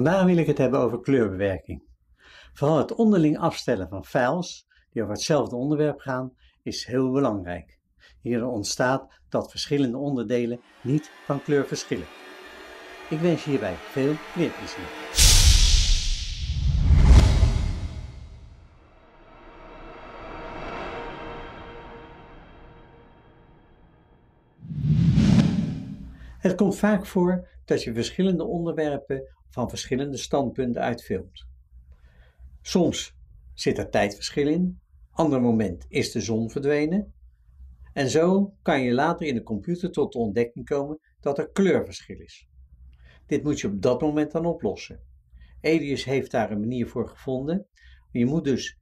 Vandaag wil ik het hebben over kleurbewerking. Vooral het onderling afstellen van files die over hetzelfde onderwerp gaan is heel belangrijk. Hierdoor ontstaat dat verschillende onderdelen niet van kleur verschillen. Ik wens je hierbij veel leerplezier. Het komt vaak voor dat je verschillende onderwerpen van verschillende standpunten uitfilmt. Soms zit er tijdverschil in, ander moment is de zon verdwenen. En zo kan je later in de computer tot de ontdekking komen dat er kleurverschil is. Dit moet je op dat moment dan oplossen. Elius heeft daar een manier voor gevonden. Je moet dus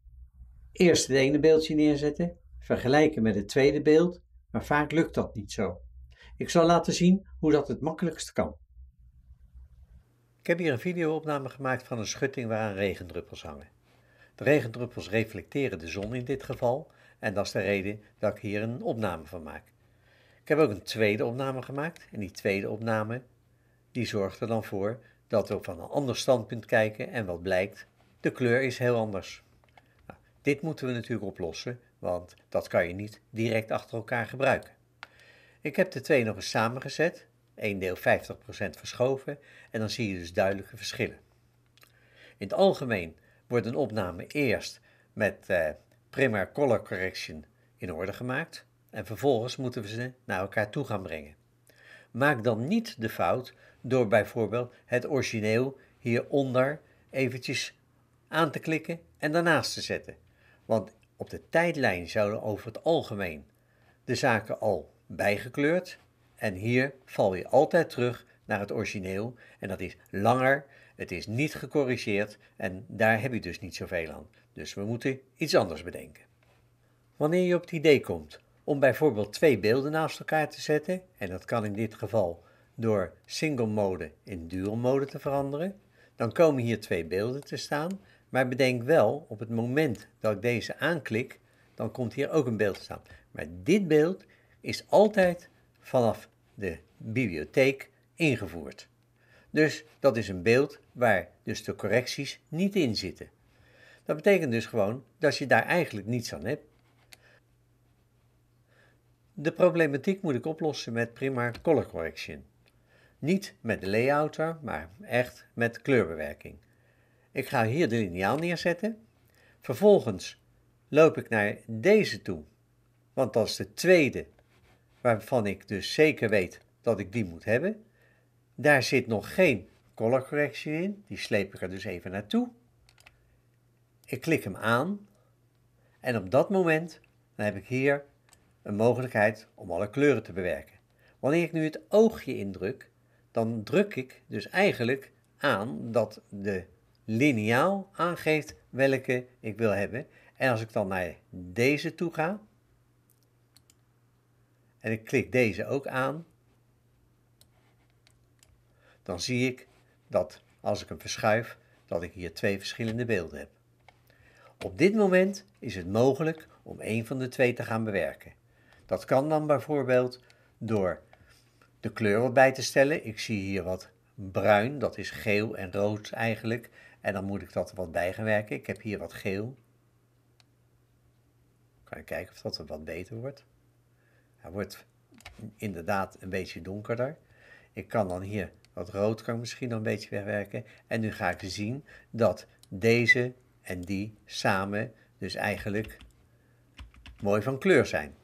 eerst het ene beeldje neerzetten, vergelijken met het tweede beeld, maar vaak lukt dat niet zo. Ik zal laten zien hoe dat het makkelijkst kan. Ik heb hier een videoopname gemaakt van een schutting waaraan regendruppels hangen. De regendruppels reflecteren de zon in dit geval en dat is de reden dat ik hier een opname van maak. Ik heb ook een tweede opname gemaakt en die tweede opname die zorgt er dan voor dat we van een ander standpunt kijken en wat blijkt, de kleur is heel anders. Nou, dit moeten we natuurlijk oplossen, want dat kan je niet direct achter elkaar gebruiken. Ik heb de twee nog eens samengezet één deel 50% verschoven en dan zie je dus duidelijke verschillen. In het algemeen wordt een opname eerst met eh, color correction in orde gemaakt en vervolgens moeten we ze naar elkaar toe gaan brengen. Maak dan niet de fout door bijvoorbeeld het origineel hieronder eventjes aan te klikken en daarnaast te zetten. Want op de tijdlijn zouden over het algemeen de zaken al bijgekleurd en hier val je altijd terug naar het origineel. En dat is langer, het is niet gecorrigeerd en daar heb je dus niet zoveel aan. Dus we moeten iets anders bedenken. Wanneer je op het idee komt om bijvoorbeeld twee beelden naast elkaar te zetten, en dat kan in dit geval door single mode in dual mode te veranderen, dan komen hier twee beelden te staan. Maar bedenk wel, op het moment dat ik deze aanklik, dan komt hier ook een beeld te staan. Maar dit beeld is altijd vanaf de bibliotheek ingevoerd. Dus dat is een beeld waar dus de correcties niet in zitten. Dat betekent dus gewoon dat je daar eigenlijk niets aan hebt. De problematiek moet ik oplossen met prima Color Correction. Niet met de layouter, maar echt met kleurbewerking. Ik ga hier de lineaal neerzetten. Vervolgens loop ik naar deze toe, want dat is de tweede waarvan ik dus zeker weet dat ik die moet hebben. Daar zit nog geen color correction in, die sleep ik er dus even naartoe. Ik klik hem aan en op dat moment dan heb ik hier een mogelijkheid om alle kleuren te bewerken. Wanneer ik nu het oogje indruk, dan druk ik dus eigenlijk aan dat de lineaal aangeeft welke ik wil hebben. En als ik dan naar deze toe ga, en ik klik deze ook aan, dan zie ik dat als ik hem verschuif, dat ik hier twee verschillende beelden heb. Op dit moment is het mogelijk om een van de twee te gaan bewerken. Dat kan dan bijvoorbeeld door de kleur wat bij te stellen. Ik zie hier wat bruin, dat is geel en rood eigenlijk. En dan moet ik dat wat bijgewerken. Ik heb hier wat geel. Kan ik kijken of dat er wat beter wordt. Hij wordt inderdaad een beetje donkerder. Ik kan dan hier wat rood kan ik misschien nog een beetje wegwerken. En nu ga ik zien dat deze en die samen dus eigenlijk mooi van kleur zijn.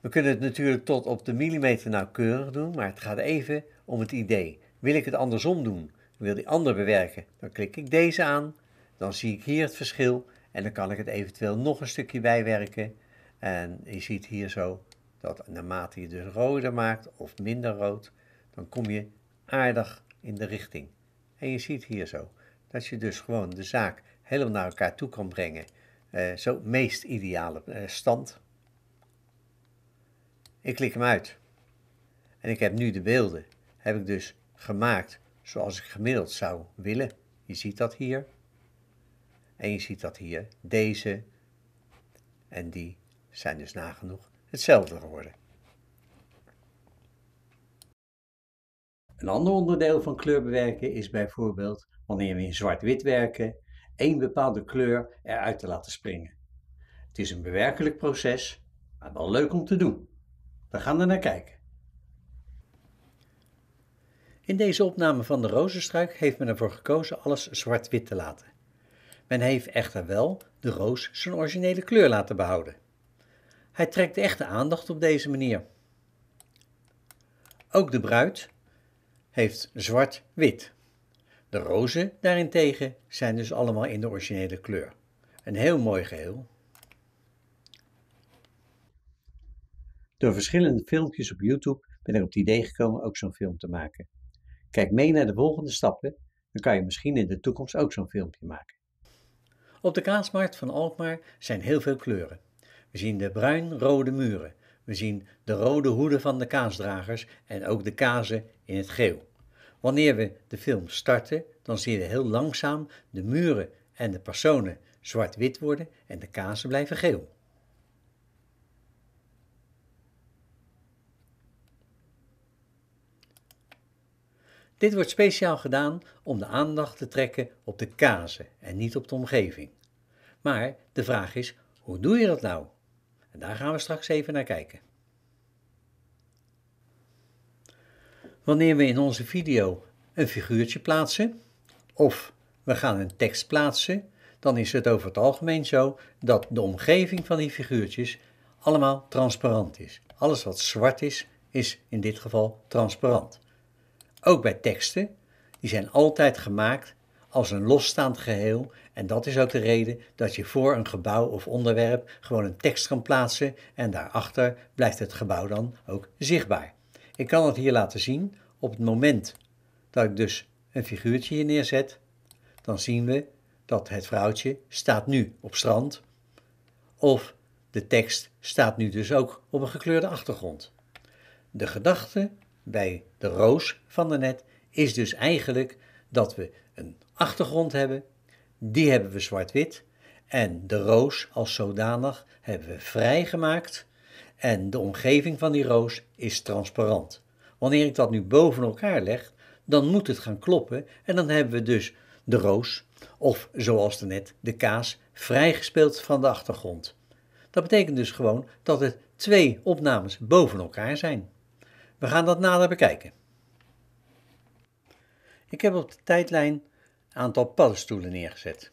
We kunnen het natuurlijk tot op de millimeter nauwkeurig doen, maar het gaat even om het idee. Wil ik het andersom doen? Wil die ander bewerken? Dan klik ik deze aan, dan zie ik hier het verschil en dan kan ik het eventueel nog een stukje bijwerken en je ziet hier zo dat naarmate je dus roder maakt of minder rood, dan kom je aardig in de richting. En je ziet hier zo dat je dus gewoon de zaak helemaal naar elkaar toe kan brengen. Eh, zo meest ideale eh, stand. Ik klik hem uit. En ik heb nu de beelden, heb ik dus gemaakt zoals ik gemiddeld zou willen. Je ziet dat hier. En je ziet dat hier, deze en die zijn dus nagenoeg hetzelfde geworden. Een ander onderdeel van kleurbewerken is bijvoorbeeld wanneer we in zwart-wit werken, één bepaalde kleur eruit te laten springen. Het is een bewerkelijk proces, maar wel leuk om te doen. We gaan er naar kijken. In deze opname van de rozenstruik heeft men ervoor gekozen alles zwart-wit te laten. Men heeft echter wel de roos zijn originele kleur laten behouden. Hij trekt echt de aandacht op deze manier. Ook de bruid heeft zwart-wit. De rozen daarentegen zijn dus allemaal in de originele kleur. Een heel mooi geheel. Door verschillende filmpjes op YouTube ben ik op het idee gekomen ook zo'n film te maken. Kijk mee naar de volgende stappen, dan kan je misschien in de toekomst ook zo'n filmpje maken. Op de kaasmarkt van Alkmaar zijn heel veel kleuren. We zien de bruin-rode muren. We zien de rode hoeden van de kaasdragers en ook de kazen in het geel. Wanneer we de film starten, dan zie je heel langzaam de muren en de personen zwart-wit worden en de kazen blijven geel. Dit wordt speciaal gedaan om de aandacht te trekken op de kazen en niet op de omgeving. Maar de vraag is, hoe doe je dat nou? daar gaan we straks even naar kijken. Wanneer we in onze video een figuurtje plaatsen of we gaan een tekst plaatsen, dan is het over het algemeen zo dat de omgeving van die figuurtjes allemaal transparant is. Alles wat zwart is, is in dit geval transparant. Ook bij teksten, die zijn altijd gemaakt als een losstaand geheel en dat is ook de reden dat je voor een gebouw of onderwerp gewoon een tekst kan plaatsen en daarachter blijft het gebouw dan ook zichtbaar. Ik kan het hier laten zien op het moment dat ik dus een figuurtje hier neerzet, dan zien we dat het vrouwtje staat nu op strand of de tekst staat nu dus ook op een gekleurde achtergrond. De gedachte bij de roos van daarnet is dus eigenlijk dat we een achtergrond hebben, die hebben we zwart-wit. En de roos als zodanig hebben we vrijgemaakt. En de omgeving van die roos is transparant. Wanneer ik dat nu boven elkaar leg, dan moet het gaan kloppen. En dan hebben we dus de roos, of zoals net, de kaas, vrijgespeeld van de achtergrond. Dat betekent dus gewoon dat het twee opnames boven elkaar zijn. We gaan dat nader bekijken. Ik heb op de tijdlijn een aantal paddenstoelen neergezet.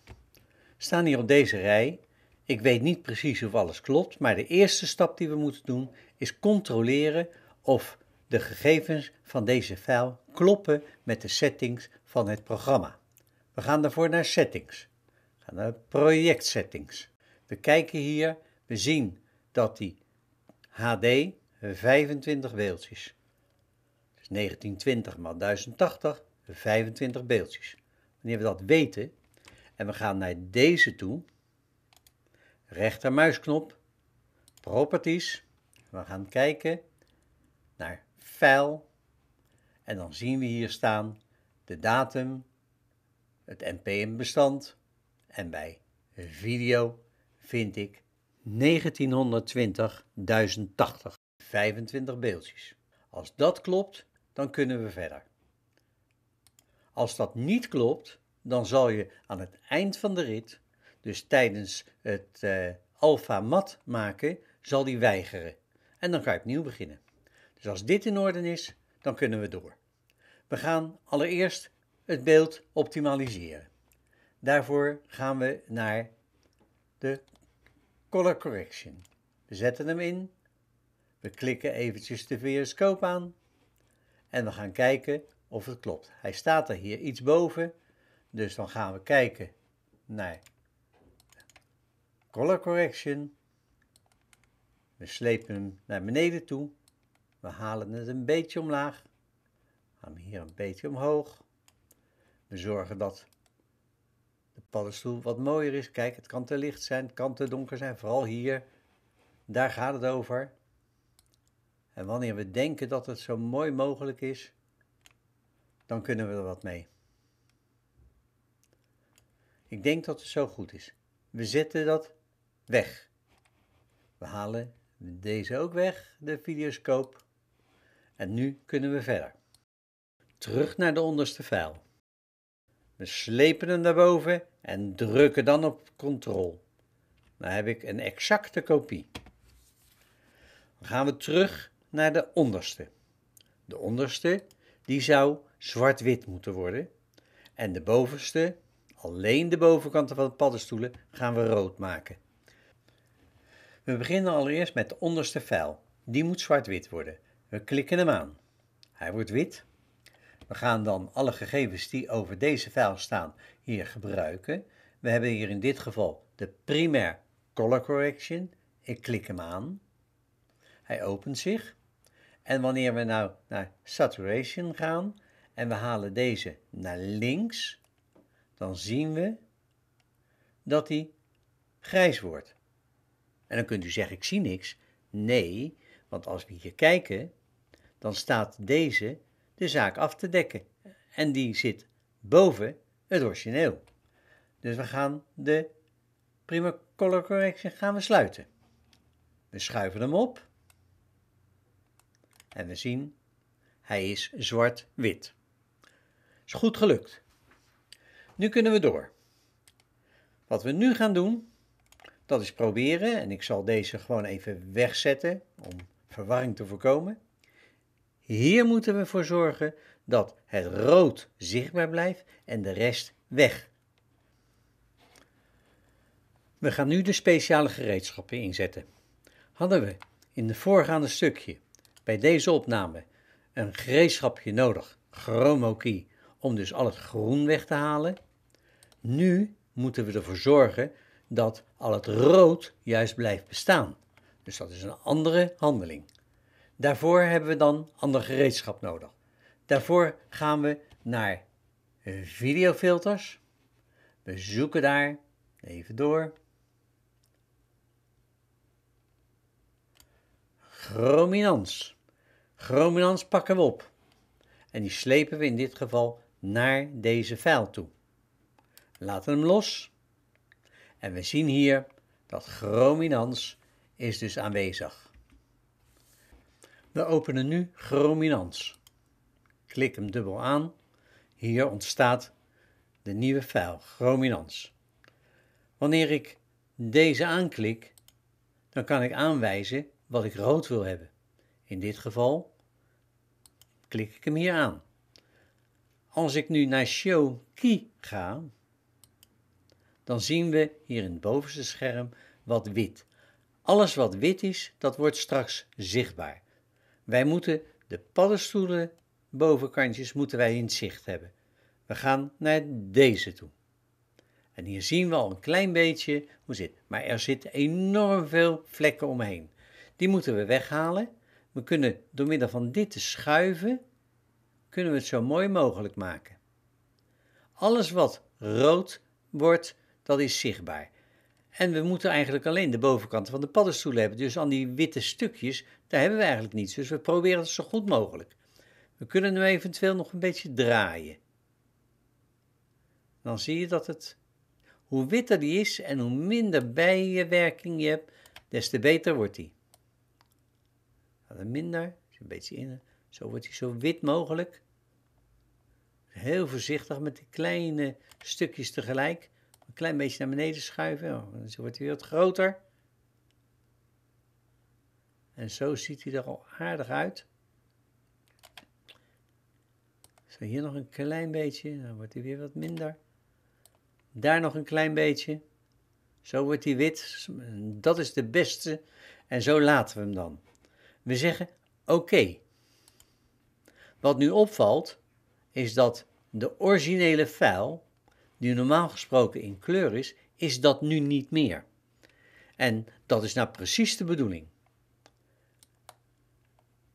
Staan hier op deze rij. Ik weet niet precies of alles klopt, maar de eerste stap die we moeten doen is controleren of de gegevens van deze file kloppen met de settings van het programma. We gaan daarvoor naar settings. We gaan naar project settings. We kijken hier, we zien dat die HD 25 beeldjes. Dus 1920 x 1080 25 beeldjes. Wanneer we dat weten en we gaan naar deze toe, rechtermuisknop, properties, we gaan kijken naar file en dan zien we hier staan de datum, het npm-bestand en bij video vind ik 1920.080 25 beeldjes. Als dat klopt, dan kunnen we verder. Als dat niet klopt, dan zal je aan het eind van de rit, dus tijdens het uh, eh, alfa mat maken, zal die weigeren. En dan ga je opnieuw beginnen. Dus als dit in orde is, dan kunnen we door. We gaan allereerst het beeld optimaliseren. Daarvoor gaan we naar de color correction. We zetten hem in. We klikken eventjes de VS Scope aan. En we gaan kijken of het klopt. Hij staat er hier iets boven, dus dan gaan we kijken naar color correction. We slepen hem naar beneden toe. We halen het een beetje omlaag. Gaan hem hier een beetje omhoog. We zorgen dat de paddenstoel wat mooier is. Kijk, het kan te licht zijn, het kan te donker zijn. Vooral hier, daar gaat het over. En wanneer we denken dat het zo mooi mogelijk is, dan kunnen we er wat mee. Ik denk dat het zo goed is. We zetten dat weg. We halen deze ook weg, de videoscoop. En nu kunnen we verder. Terug naar de onderste file. We slepen hem naar boven en drukken dan op control. Dan heb ik een exacte kopie. Dan gaan we terug naar de onderste. De onderste die zou zwart-wit moeten worden. En de bovenste, alleen de bovenkanten van de paddenstoelen, gaan we rood maken. We beginnen allereerst met de onderste vijl. Die moet zwart-wit worden. We klikken hem aan. Hij wordt wit. We gaan dan alle gegevens die over deze vijl staan hier gebruiken. We hebben hier in dit geval de primair color correction. Ik klik hem aan. Hij opent zich. En wanneer we nou naar saturation gaan en we halen deze naar links, dan zien we dat die grijs wordt. En dan kunt u zeggen, ik zie niks. Nee, want als we hier kijken, dan staat deze de zaak af te dekken. En die zit boven het origineel. Dus we gaan de prima color correction gaan we sluiten. We schuiven hem op. En we zien, hij is zwart-wit. Is goed gelukt. Nu kunnen we door. Wat we nu gaan doen, dat is proberen, en ik zal deze gewoon even wegzetten om verwarring te voorkomen. Hier moeten we voor zorgen dat het rood zichtbaar blijft en de rest weg. We gaan nu de speciale gereedschappen inzetten. Hadden we in het voorgaande stukje bij deze opname een gereedschapje nodig, chromo om dus al het groen weg te halen. Nu moeten we ervoor zorgen dat al het rood juist blijft bestaan. Dus dat is een andere handeling. Daarvoor hebben we dan ander gereedschap nodig. Daarvoor gaan we naar videofilters. We zoeken daar even door. Chrominance. Grominans pakken we op en die slepen we in dit geval naar deze file toe. Laten hem los en we zien hier dat Grominans is dus aanwezig. We openen nu Grominans. Klik hem dubbel aan. Hier ontstaat de nieuwe file Grominans. Wanneer ik deze aanklik, dan kan ik aanwijzen wat ik rood wil hebben. In dit geval klik ik hem hier aan. Als ik nu naar Show Key ga, dan zien we hier in het bovenste scherm wat wit. Alles wat wit is, dat wordt straks zichtbaar. Wij moeten de paddenstoelen bovenkantjes moeten wij in zicht hebben. We gaan naar deze toe. En hier zien we al een klein beetje hoe zit. Maar er zitten enorm veel vlekken omheen. Die moeten we weghalen. We kunnen door middel van dit te schuiven, kunnen we het zo mooi mogelijk maken. Alles wat rood wordt, dat is zichtbaar. En we moeten eigenlijk alleen de bovenkant van de paddenstoel hebben. Dus aan die witte stukjes, daar hebben we eigenlijk niets. Dus we proberen het zo goed mogelijk. We kunnen hem eventueel nog een beetje draaien. Dan zie je dat het, hoe witter die is en hoe minder bijwerking je hebt, des te beter wordt die. Dan minder, een beetje in. Zo wordt hij zo wit mogelijk. Heel voorzichtig met de kleine stukjes tegelijk. Een klein beetje naar beneden schuiven. Zo oh, wordt hij weer wat groter. En zo ziet hij er al aardig uit. Zo hier nog een klein beetje. Dan wordt hij weer wat minder. Daar nog een klein beetje. Zo wordt hij wit. Dat is de beste. En zo laten we hem dan. We zeggen oké. Wat nu opvalt, is dat de originele file, die normaal gesproken in kleur is, is dat nu niet meer. En dat is nou precies de bedoeling.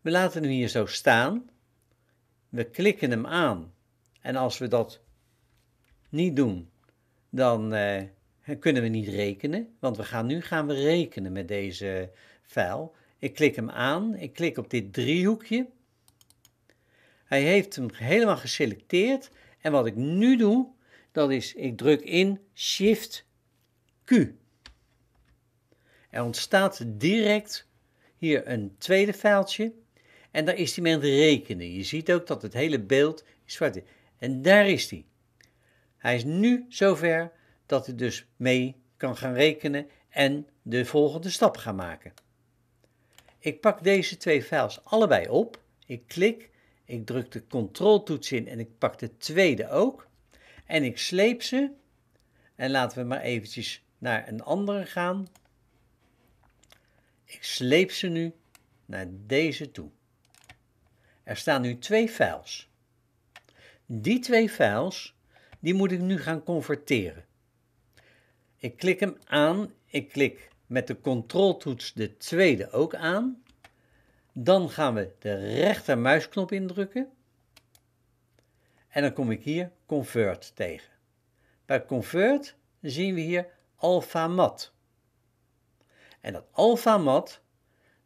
We laten hem hier zo staan. We klikken hem aan. En als we dat niet doen, dan eh, kunnen we niet rekenen. Want we gaan, nu gaan we rekenen met deze file. Ik klik hem aan, ik klik op dit driehoekje. Hij heeft hem helemaal geselecteerd en wat ik nu doe, dat is ik druk in Shift Q. Er ontstaat direct hier een tweede vijltje en daar is hij met rekenen. Je ziet ook dat het hele beeld zwart is. En daar is hij. Hij is nu zover dat hij dus mee kan gaan rekenen en de volgende stap gaan maken. Ik pak deze twee files allebei op. Ik klik, ik druk de controltoets in en ik pak de tweede ook. En ik sleep ze. En laten we maar eventjes naar een andere gaan. Ik sleep ze nu naar deze toe. Er staan nu twee files. Die twee files, die moet ik nu gaan converteren. Ik klik hem aan, ik klik met de controltoets de tweede ook aan. Dan gaan we de rechtermuisknop indrukken. En dan kom ik hier Convert tegen. Bij Convert zien we hier alpha mat. En dat alpha Mat,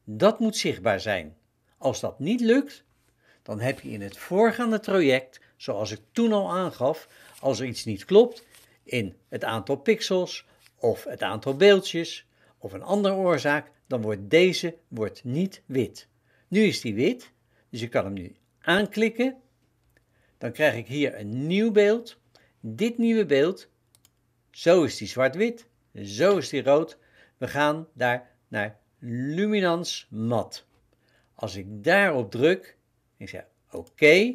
dat moet zichtbaar zijn. Als dat niet lukt, dan heb je in het voorgaande traject, zoals ik toen al aangaf, als er iets niet klopt in het aantal pixels of het aantal beeldjes, of een andere oorzaak, dan wordt deze wordt niet wit. Nu is die wit, dus ik kan hem nu aanklikken. Dan krijg ik hier een nieuw beeld. Dit nieuwe beeld, zo is die zwart-wit, zo is die rood. We gaan daar naar luminans mat. Als ik daarop druk, ik zeg oké,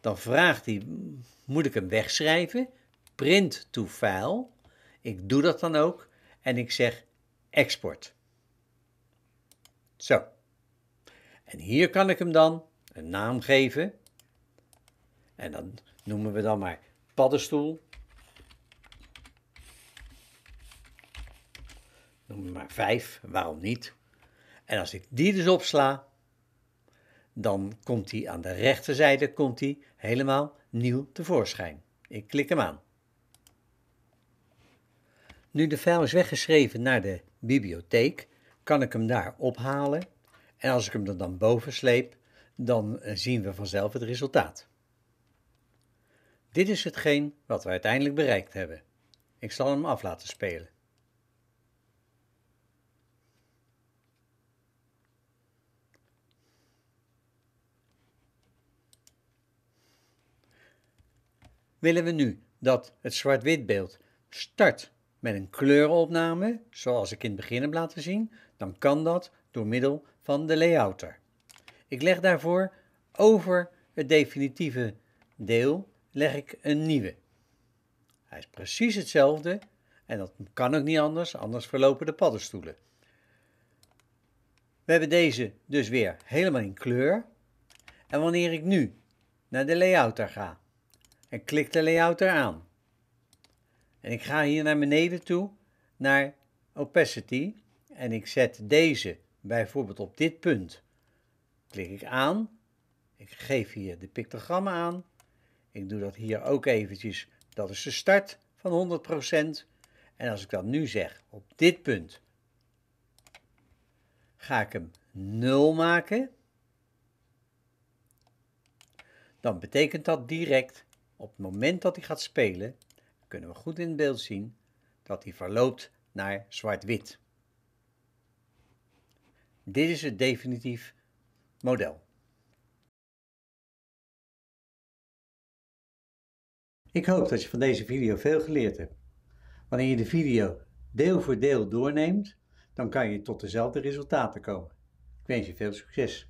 dan vraagt hij, moet ik hem wegschrijven? Print to file. Ik doe dat dan ook en ik zeg export. Zo. En hier kan ik hem dan een naam geven. En dan noemen we dan maar paddenstoel. Noem maar 5, waarom niet? En als ik die dus opsla, dan komt hij aan de rechterzijde komt die helemaal nieuw tevoorschijn. Ik klik hem aan. Nu de file is weggeschreven naar de bibliotheek, kan ik hem daar ophalen. En als ik hem er dan boven sleep, dan eh, zien we vanzelf het resultaat. Dit is hetgeen wat we uiteindelijk bereikt hebben. Ik zal hem af laten spelen. Willen we nu dat het zwart-wit beeld start met een kleurenopname, zoals ik in het begin heb laten zien, dan kan dat door middel van de layouter. Ik leg daarvoor over het definitieve deel leg ik een nieuwe. Hij is precies hetzelfde en dat kan ook niet anders, anders verlopen de paddenstoelen. We hebben deze dus weer helemaal in kleur. En wanneer ik nu naar de layouter ga en klik de layouter aan, en ik ga hier naar beneden toe, naar opacity. En ik zet deze bijvoorbeeld op dit punt. Klik ik aan. Ik geef hier de pictogrammen aan. Ik doe dat hier ook eventjes. Dat is de start van 100%. En als ik dat nu zeg, op dit punt, ga ik hem 0 maken. Dan betekent dat direct, op het moment dat hij gaat spelen, kunnen we goed in beeld zien dat die verloopt naar zwart-wit. Dit is het definitief model. Ik hoop dat je van deze video veel geleerd hebt. Wanneer je de video deel voor deel doorneemt, dan kan je tot dezelfde resultaten komen. Ik wens je veel succes.